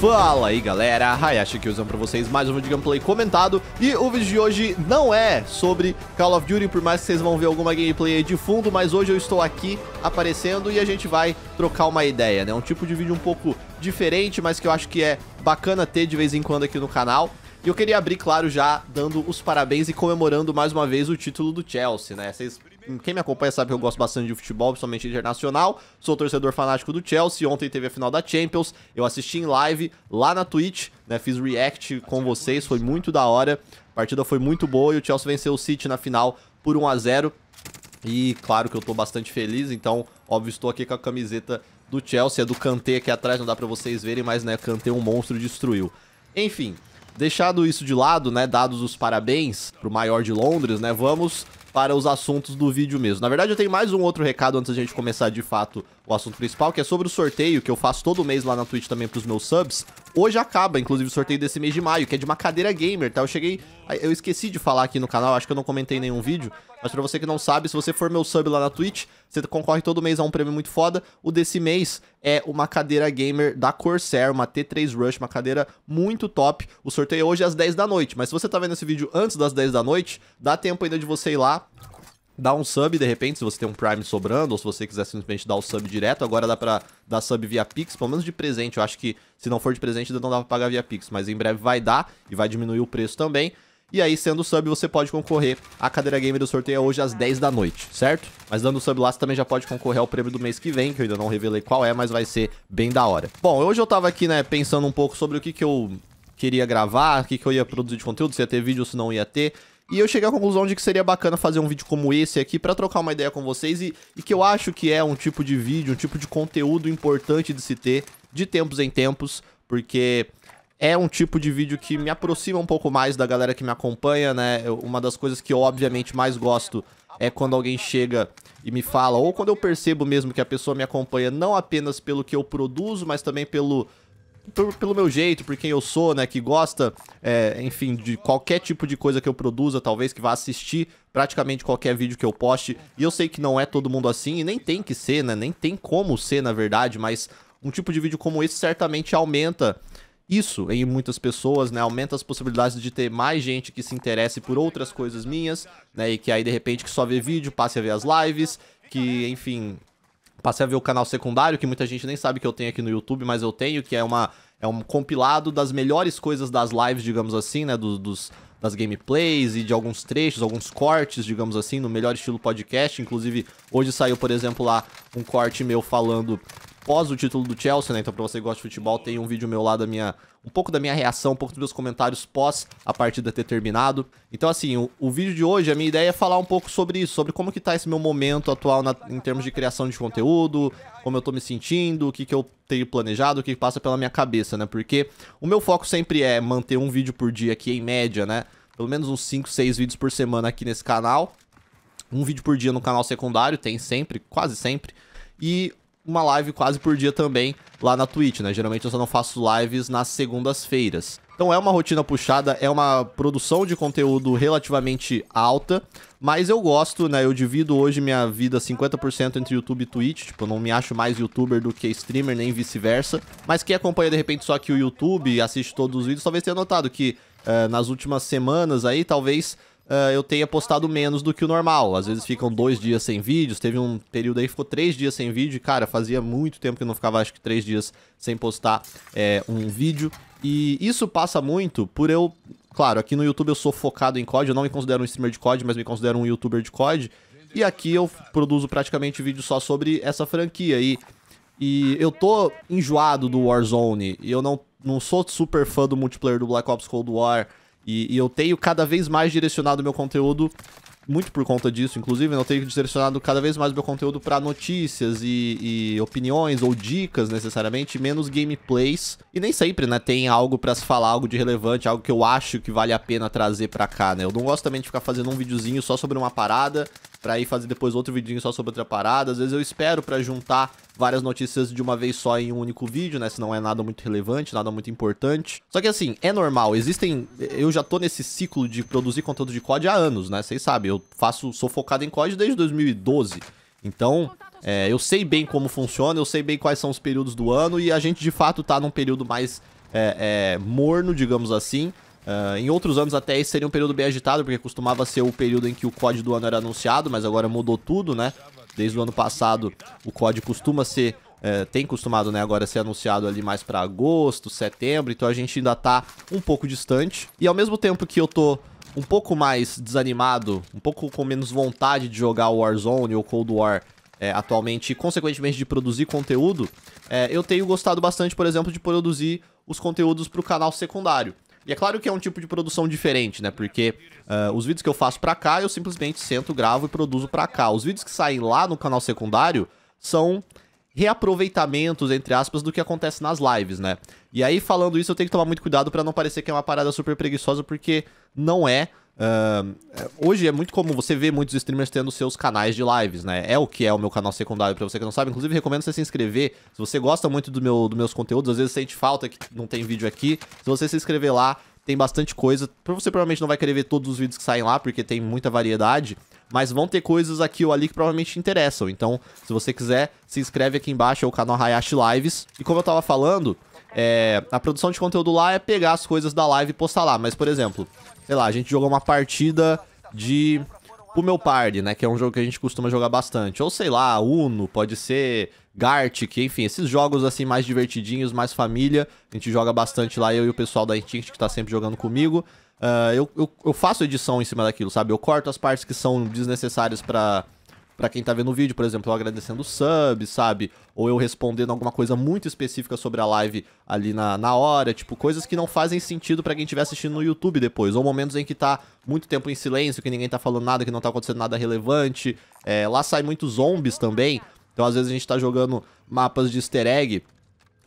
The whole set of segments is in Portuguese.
Fala aí galera, Hayashi aqui usando pra vocês mais um vídeo de gameplay comentado E o vídeo de hoje não é sobre Call of Duty, por mais que vocês vão ver alguma gameplay aí de fundo Mas hoje eu estou aqui aparecendo e a gente vai trocar uma ideia, né? Um tipo de vídeo um pouco diferente, mas que eu acho que é bacana ter de vez em quando aqui no canal e eu queria abrir, claro, já dando os parabéns e comemorando mais uma vez o título do Chelsea, né? Vocês quem me acompanha sabe que eu gosto bastante de futebol, principalmente internacional. Sou torcedor fanático do Chelsea. Ontem teve a final da Champions. Eu assisti em live lá na Twitch, né? Fiz react com vocês, foi muito da hora. A partida foi muito boa e o Chelsea venceu o City na final por 1 a 0. E claro que eu tô bastante feliz, então, óbvio, estou aqui com a camiseta do Chelsea, é do Kanté aqui atrás, não dá para vocês verem, mas né, Kanté um monstro destruiu. Enfim, deixado isso de lado, né, dados os parabéns pro maior de Londres, né, vamos para os assuntos do vídeo mesmo. Na verdade, eu tenho mais um outro recado antes da gente começar de fato o assunto principal, que é sobre o sorteio que eu faço todo mês lá na Twitch também para os meus subs. Hoje acaba, inclusive, o sorteio desse mês de maio, que é de uma cadeira gamer, tá? Eu cheguei. Eu esqueci de falar aqui no canal, acho que eu não comentei nenhum vídeo. Mas pra você que não sabe, se você for meu sub lá na Twitch, você concorre todo mês a um prêmio muito foda. O desse mês é uma cadeira gamer da Corsair, uma T3 Rush, uma cadeira muito top. O sorteio é hoje às 10 da noite, mas se você tá vendo esse vídeo antes das 10 da noite, dá tempo ainda de você ir lá, dar um sub, de repente, se você tem um Prime sobrando, ou se você quiser simplesmente dar o sub direto, agora dá pra dar sub via Pix, pelo menos de presente, eu acho que se não for de presente ainda não dá pra pagar via Pix, mas em breve vai dar e vai diminuir o preço também. E aí, sendo sub, você pode concorrer à cadeira gamer do sorteio hoje às 10 da noite, certo? Mas dando sub lá, você também já pode concorrer ao prêmio do mês que vem, que eu ainda não revelei qual é, mas vai ser bem da hora. Bom, hoje eu tava aqui, né, pensando um pouco sobre o que que eu queria gravar, o que, que eu ia produzir de conteúdo, se ia ter vídeo ou se não ia ter. E eu cheguei à conclusão de que seria bacana fazer um vídeo como esse aqui para trocar uma ideia com vocês e, e que eu acho que é um tipo de vídeo, um tipo de conteúdo importante de se ter de tempos em tempos, porque é um tipo de vídeo que me aproxima um pouco mais da galera que me acompanha, né? uma das coisas que eu obviamente mais gosto é quando alguém chega e me fala, ou quando eu percebo mesmo que a pessoa me acompanha não apenas pelo que eu produzo, mas também pelo pelo meu jeito, por quem eu sou, né? Que gosta, é, enfim, de qualquer tipo de coisa que eu produza, talvez que vá assistir praticamente qualquer vídeo que eu poste. E eu sei que não é todo mundo assim, e nem tem que ser, né? Nem tem como ser, na verdade, mas um tipo de vídeo como esse certamente aumenta isso em muitas pessoas, né? Aumenta as possibilidades de ter mais gente que se interesse por outras coisas minhas, né? E que aí, de repente, que só vê vídeo, passe a ver as lives, que, enfim, Passei a ver o canal secundário, que muita gente nem sabe que eu tenho aqui no YouTube, mas eu tenho, que é, uma, é um compilado das melhores coisas das lives, digamos assim, né? dos, das gameplays e de alguns trechos, alguns cortes, digamos assim, no melhor estilo podcast. Inclusive, hoje saiu, por exemplo, lá um corte meu falando após o título do Chelsea, né? Então, pra você que gosta de futebol, tem um vídeo meu lá da minha. Um pouco da minha reação, um pouco dos meus comentários pós a partida ter terminado. Então, assim, o, o vídeo de hoje, a minha ideia é falar um pouco sobre isso, sobre como que tá esse meu momento atual na, em termos de criação de conteúdo, como eu tô me sentindo, o que que eu tenho planejado, o que, que passa pela minha cabeça, né? Porque o meu foco sempre é manter um vídeo por dia aqui, em média, né? Pelo menos uns 5, 6 vídeos por semana aqui nesse canal. Um vídeo por dia no canal secundário, tem sempre, quase sempre. E uma live quase por dia também lá na Twitch, né? Geralmente eu só não faço lives nas segundas-feiras. Então é uma rotina puxada, é uma produção de conteúdo relativamente alta, mas eu gosto, né? Eu divido hoje minha vida 50% entre YouTube e Twitch, tipo, eu não me acho mais youtuber do que streamer, nem vice-versa. Mas quem acompanha de repente só que o YouTube e assiste todos os vídeos, talvez tenha notado que uh, nas últimas semanas aí, talvez uh, eu tenha postado menos do que o normal. Às vezes ficam dois dias sem vídeos, teve um período aí que ficou três dias sem vídeo, e, cara, fazia muito tempo que eu não ficava, acho que três dias sem postar é, um vídeo. E isso passa muito por eu. Claro, aqui no YouTube eu sou focado em COD, eu não me considero um streamer de COD, mas me considero um youtuber de COD. E aqui eu produzo praticamente vídeo só sobre essa franquia. E, e eu tô enjoado do Warzone. E eu não, não sou super fã do multiplayer do Black Ops Cold War. E, e eu tenho cada vez mais direcionado meu conteúdo muito por conta disso, inclusive, né? eu tenho direcionado cada vez mais meu conteúdo para notícias e, e, opiniões ou dicas necessariamente, menos gameplays. E nem sempre, né, tem algo para se falar, algo de relevante, algo que eu acho que vale a pena trazer para cá, né? Eu não gosto também de ficar fazendo um videozinho só sobre uma parada pra ir fazer depois outro vidinho só sobre outra parada. Às vezes eu espero pra juntar várias notícias de uma vez só em um único vídeo, né? Se não é nada muito relevante, nada muito importante. Só que assim, é normal. Existem... Eu já tô nesse ciclo de produzir conteúdo de COD há anos, né? Vocês sabem, eu faço... Sou focado em COD desde 2012. Então... É, eu sei bem como funciona, eu sei bem quais são os períodos do ano e a gente de fato tá num período mais é, é, morno, digamos assim. Uh, em outros anos até esse seria um período bem agitado, porque costumava ser o período em que o COD do ano era anunciado, mas agora mudou tudo, né? Desde o ano passado, o COD costuma ser eh, tem costumado, né, agora ser anunciado ali mais para agosto, setembro, então a gente ainda tá um pouco distante. E ao mesmo tempo que eu tô um pouco mais desanimado, um pouco com menos vontade de jogar Warzone ou Cold War é, atualmente e, consequentemente, de produzir conteúdo, é, eu tenho gostado bastante, por exemplo, de produzir os conteúdos para o canal secundário. E é claro que é um tipo de produção diferente, né? Porque uh, os vídeos que eu faço pra cá, eu simplesmente sento, gravo e produzo pra cá. Os vídeos que saem lá no canal secundário são reaproveitamentos, entre aspas, do que acontece nas lives, né? E aí, falando isso, eu tenho que tomar muito cuidado para não parecer que é uma parada super preguiçosa, porque não é. Uh, hoje é muito comum você ver muitos streamers tendo seus canais de lives, né? É o que é o meu canal secundário para você que não sabe. Inclusive, recomendo você se inscrever. Se você gosta muito do meu, dos meus conteúdos, às vezes sente falta que não tem vídeo aqui. Se você se inscrever lá, tem bastante coisa. Você provavelmente não vai querer ver todos os vídeos que saem lá, porque tem muita variedade. Mas vão ter coisas aqui ou ali que provavelmente te interessam. Então, se você quiser, se inscreve aqui embaixo, é o canal Hayashi Lives. E como eu tava falando, é, a produção de conteúdo lá é pegar as coisas da live e postar lá. Mas, por exemplo, sei lá, a gente jogou uma partida de o meu party, né? Que é um jogo que a gente costuma jogar bastante. Ou sei lá, Uno, pode ser Gartic, enfim, esses jogos assim mais divertidinhos, mais família. A gente joga bastante lá, eu e o pessoal da Instinct que tá sempre jogando comigo. Uh, eu, eu, eu, faço edição em cima daquilo, sabe? Eu corto as partes que são desnecessárias para para quem tá vendo o vídeo, por exemplo, eu agradecendo o sub, sabe? Ou eu respondendo alguma coisa muito específica sobre a live ali na, na hora, tipo, coisas que não fazem sentido para quem estiver assistindo no YouTube depois, ou momentos em que tá muito tempo em silêncio, que ninguém tá falando nada, que não tá acontecendo nada relevante. É, lá sai muitos zombies também. Então, às vezes a gente tá jogando mapas de easter egg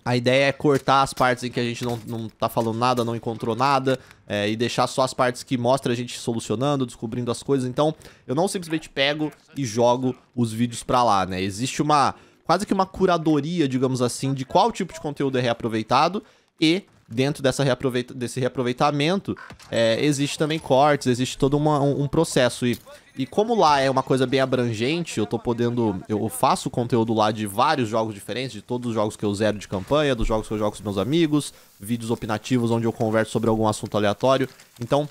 a ideia é cortar as partes em que a gente não, não tá falando nada, não encontrou nada, é, e deixar só as partes que mostra a gente solucionando, descobrindo as coisas. Então, eu não simplesmente pego e jogo os vídeos pra lá, né? Existe uma quase que uma curadoria, digamos assim, de qual tipo de conteúdo é reaproveitado e dentro dessa reaproveita desse reaproveitamento, é, existe também cortes, existe todo uma, um, um, processo. E, e como lá é uma coisa bem abrangente, eu tô podendo. Eu faço conteúdo lá de vários jogos diferentes, de todos os jogos que eu zero de campanha, dos jogos que eu jogo com os meus amigos, vídeos opinativos onde eu converso sobre algum assunto aleatório. Então,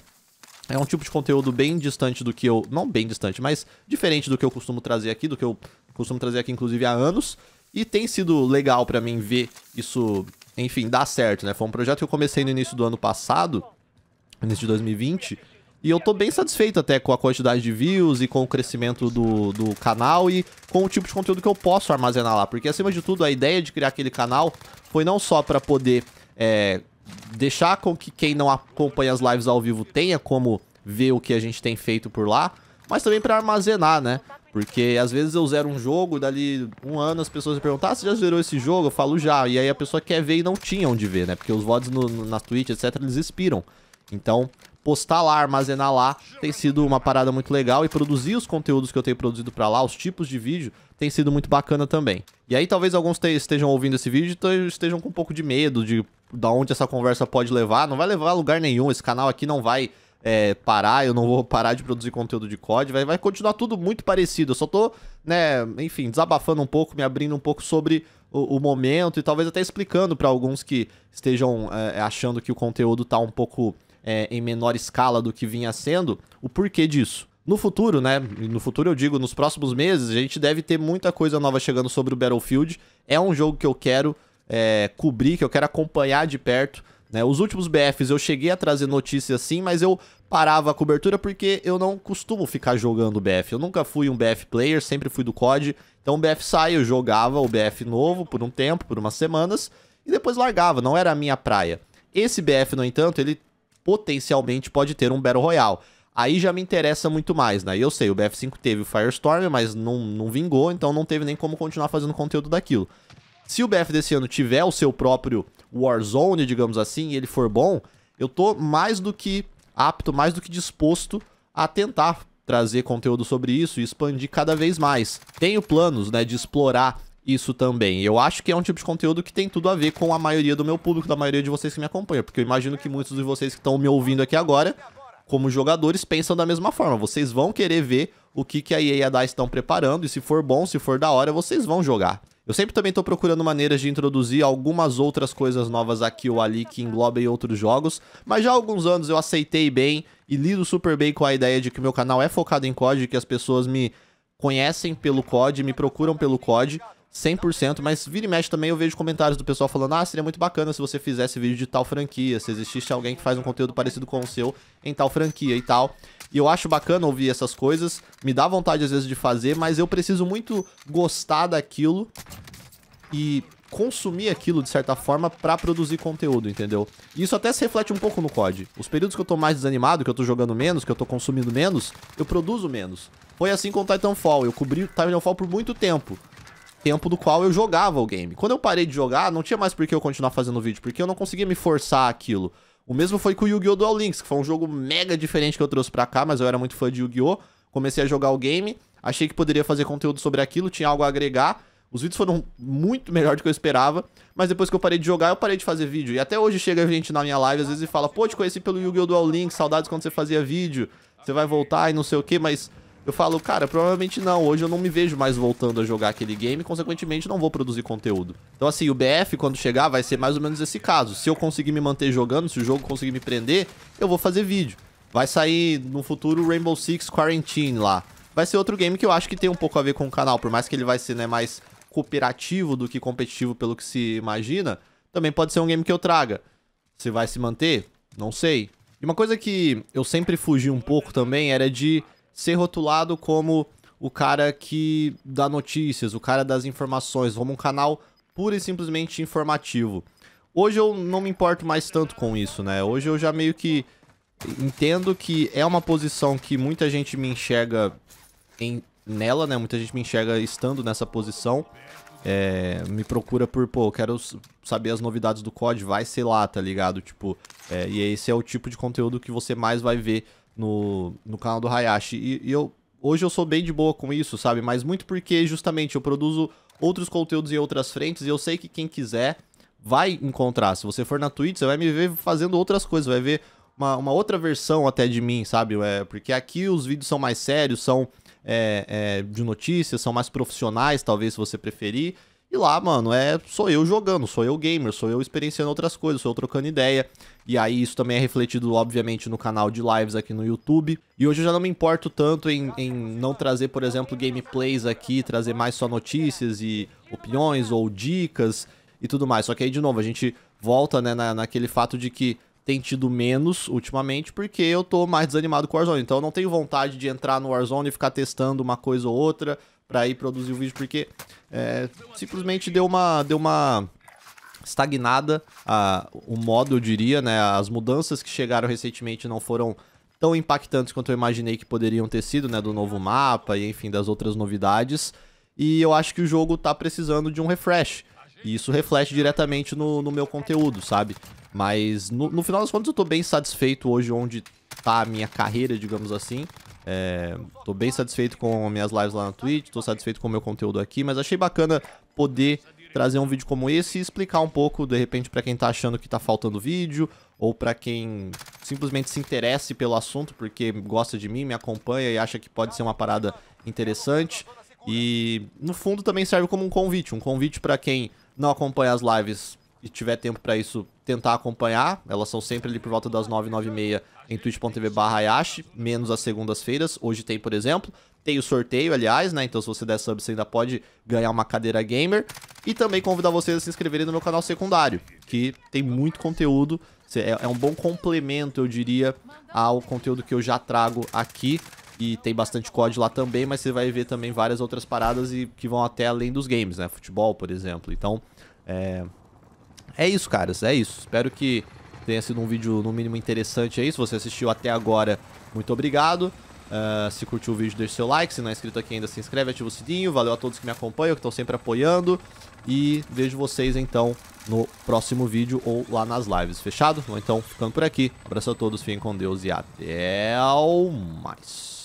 é um tipo de conteúdo bem distante do que eu. Não bem distante, mas diferente do que eu costumo trazer aqui, do que eu costumo trazer aqui, inclusive, há anos. E tem sido legal para mim ver isso enfim, dá certo, né? Foi um projeto que eu comecei no início do ano passado, início de 2020, e eu tô bem satisfeito até com a quantidade de views e com o crescimento do, do canal e com o tipo de conteúdo que eu posso armazenar lá. Porque, acima de tudo, a ideia de criar aquele canal foi não só para poder é, deixar com que quem não acompanha as lives ao vivo tenha como ver o que a gente tem feito por lá, mas também para armazenar, né? Porque às vezes eu zero um jogo, dali um ano as pessoas me perguntam, ah, você já zerou esse jogo? Eu falo já. E aí a pessoa quer ver e não tinha onde ver, né? Porque os VODs no, no, na Twitch, etc, eles expiram. Então, postar lá, armazenar lá, tem sido uma parada muito legal. E produzir os conteúdos que eu tenho produzido para lá, os tipos de vídeo, tem sido muito bacana também. E aí talvez alguns estejam ouvindo esse vídeo e estejam com um pouco de medo de da onde essa conversa pode levar. Não vai levar a lugar nenhum, esse canal aqui não vai é, parar, eu não vou parar de produzir conteúdo de COD, vai, vai continuar tudo muito parecido. Eu só tô, né, enfim, desabafando um pouco, me abrindo um pouco sobre o, o momento e talvez até explicando para alguns que estejam é, achando que o conteúdo tá um pouco é, em menor escala do que vinha sendo, o porquê disso. No futuro, né? No futuro eu digo, nos próximos meses, a gente deve ter muita coisa nova chegando sobre o Battlefield. É um jogo que eu quero é, cobrir, que eu quero acompanhar de perto né? Os últimos BFs eu cheguei a trazer notícias assim, mas eu parava a cobertura porque eu não costumo ficar jogando BF. Eu nunca fui um BF player, sempre fui do COD. Então o BF sai, eu jogava o BF novo por um tempo, por umas semanas, e depois largava, não era a minha praia. Esse BF, no entanto, ele potencialmente pode ter um Battle Royale. Aí já me interessa muito mais, né? E eu sei, o BF5 teve o Firestorm, mas não, não vingou, então não teve nem como continuar fazendo conteúdo daquilo. Se o BF desse ano tiver o seu próprio Warzone, digamos assim, e ele for bom, eu tô mais do que apto, mais do que disposto a tentar trazer conteúdo sobre isso e expandir cada vez mais. Tenho planos, né, de explorar isso também. Eu acho que é um tipo de conteúdo que tem tudo a ver com a maioria do meu público, da maioria de vocês que me acompanham, porque eu imagino que muitos de vocês que estão me ouvindo aqui agora, como jogadores, pensam da mesma forma. Vocês vão querer ver o que, que a EA e a DICE estão preparando, e se for bom, se for da hora, vocês vão jogar. Eu sempre também estou procurando maneiras de introduzir algumas outras coisas novas aqui ou ali que englobem outros jogos, mas já há alguns anos eu aceitei bem e lido super bem com a ideia de que meu canal é focado em COD, que as pessoas me conhecem pelo COD, me procuram pelo COD. 100%, mas vira e mexe também eu vejo comentários do pessoal falando Ah, seria muito bacana se você fizesse vídeo de tal franquia, se existisse alguém que faz um conteúdo parecido com o seu em tal franquia e tal. E eu acho bacana ouvir essas coisas. Me dá vontade às vezes de fazer, mas eu preciso muito gostar daquilo e consumir aquilo de certa forma para produzir conteúdo, entendeu? E isso até se reflete um pouco no COD. Os períodos que eu tô mais desanimado, que eu tô jogando menos, que eu tô consumindo menos, eu produzo menos. Foi assim com o Titanfall. Eu cobri o Titanfall por muito tempo tempo do qual eu jogava o game. Quando eu parei de jogar, não tinha mais por que eu continuar fazendo vídeo, porque eu não conseguia me forçar aquilo. O mesmo foi com o Yu-Gi-Oh! Duel Links, que foi um jogo mega diferente que eu trouxe pra cá, mas eu era muito fã de Yu-Gi-Oh! Comecei a jogar o game, achei que poderia fazer conteúdo sobre aquilo, tinha algo a agregar. Os vídeos foram muito melhor do que eu esperava, mas depois que eu parei de jogar, eu parei de fazer vídeo. E até hoje chega gente na minha live às vezes e fala: pô, te conheci pelo Yu-Gi-Oh! Duel Links, saudades quando você fazia vídeo, você vai voltar e não sei o que, mas eu falo, cara, provavelmente não. Hoje eu não me vejo mais voltando a jogar aquele game, consequentemente não vou produzir conteúdo. Então, assim, o BF, quando chegar, vai ser mais ou menos esse caso. Se eu conseguir me manter jogando, se o jogo conseguir me prender, eu vou fazer vídeo. Vai sair no futuro Rainbow Six Quarantine lá. Vai ser outro game que eu acho que tem um pouco a ver com o canal, por mais que ele vai ser né, mais cooperativo do que competitivo, pelo que se imagina. Também pode ser um game que eu traga. Se vai se manter? Não sei. E uma coisa que eu sempre fugi um pouco também era de ser rotulado como o cara que dá notícias, o cara das informações, como um canal pura e simplesmente informativo. Hoje eu não me importo mais tanto com isso, né? Hoje eu já meio que entendo que é uma posição que muita gente me enxerga em, nela, né? Muita gente me enxerga estando nessa posição. É, me procura por, pô, eu quero saber as novidades do COD, vai sei lá, tá ligado? Tipo, é, e esse é o tipo de conteúdo que você mais vai ver no, no canal do Hayashi. E, e, eu hoje eu sou bem de boa com isso, sabe? Mas muito porque justamente eu produzo outros conteúdos em outras frentes e eu sei que quem quiser vai encontrar. Se você for na Twitch, você vai me ver fazendo outras coisas, vai ver uma, uma outra versão até de mim, sabe? É, porque aqui os vídeos são mais sérios, são é, é, de notícias, são mais profissionais, talvez, se você preferir. E lá, mano, é sou eu jogando, sou eu gamer, sou eu experienciando outras coisas, sou eu trocando ideia. E aí isso também é refletido, obviamente, no canal de lives aqui no YouTube. E hoje eu já não me importo tanto em, em não trazer, por exemplo, gameplays aqui, trazer mais só notícias e opiniões ou dicas e tudo mais. Só que aí, de novo, a gente volta né, na, naquele fato de que tem tido menos ultimamente, porque eu tô mais desanimado com o Warzone. Então eu não tenho vontade de entrar no Warzone e ficar testando uma coisa ou outra, para ir produzir o vídeo, porque é, simplesmente deu uma, deu uma estagnada a, o modo, eu diria, né? As mudanças que chegaram recentemente não foram tão impactantes quanto eu imaginei que poderiam ter sido, né? Do novo mapa e, enfim, das outras novidades. E eu acho que o jogo tá precisando de um refresh. E isso reflete diretamente no, no meu conteúdo, sabe? Mas no, no final das contas eu tô bem satisfeito hoje onde tá a minha carreira, digamos assim. É, tô bem satisfeito com minhas lives lá na Twitch, tô satisfeito com o meu conteúdo aqui, mas achei bacana poder trazer um vídeo como esse e explicar um pouco, de repente, para quem tá achando que tá faltando vídeo, ou para quem simplesmente se interesse pelo assunto, porque gosta de mim, me acompanha e acha que pode ser uma parada interessante. E no fundo também serve como um convite, um convite para quem não acompanha as lives e tiver tempo para isso, tentar acompanhar. Elas são sempre ali por volta das 9, 9 e meia em twitch.tv barra menos as segundas-feiras, hoje tem, por exemplo. Tem o sorteio, aliás, né? Então se você der sub, você ainda pode ganhar uma cadeira gamer. E também convidar vocês a se inscreverem no meu canal secundário, que tem muito conteúdo. É, é um bom complemento, eu diria, ao conteúdo que eu já trago aqui. E tem bastante código lá também, mas você vai ver também várias outras paradas e que vão até além dos games, né? Futebol, por exemplo. Então, é... É isso, caras. É isso. Espero que tenha sido um vídeo no mínimo interessante aí. É se você assistiu até agora, muito obrigado. Uh, se curtiu o vídeo, deixa seu like. Se não é inscrito aqui ainda, se inscreve, ativa o sininho. Valeu a todos que me acompanham, que estão sempre apoiando. E vejo vocês então no próximo vídeo ou lá nas lives, fechado? Então, ficando por aqui. abraço a todos, fiquem com Deus e até mais.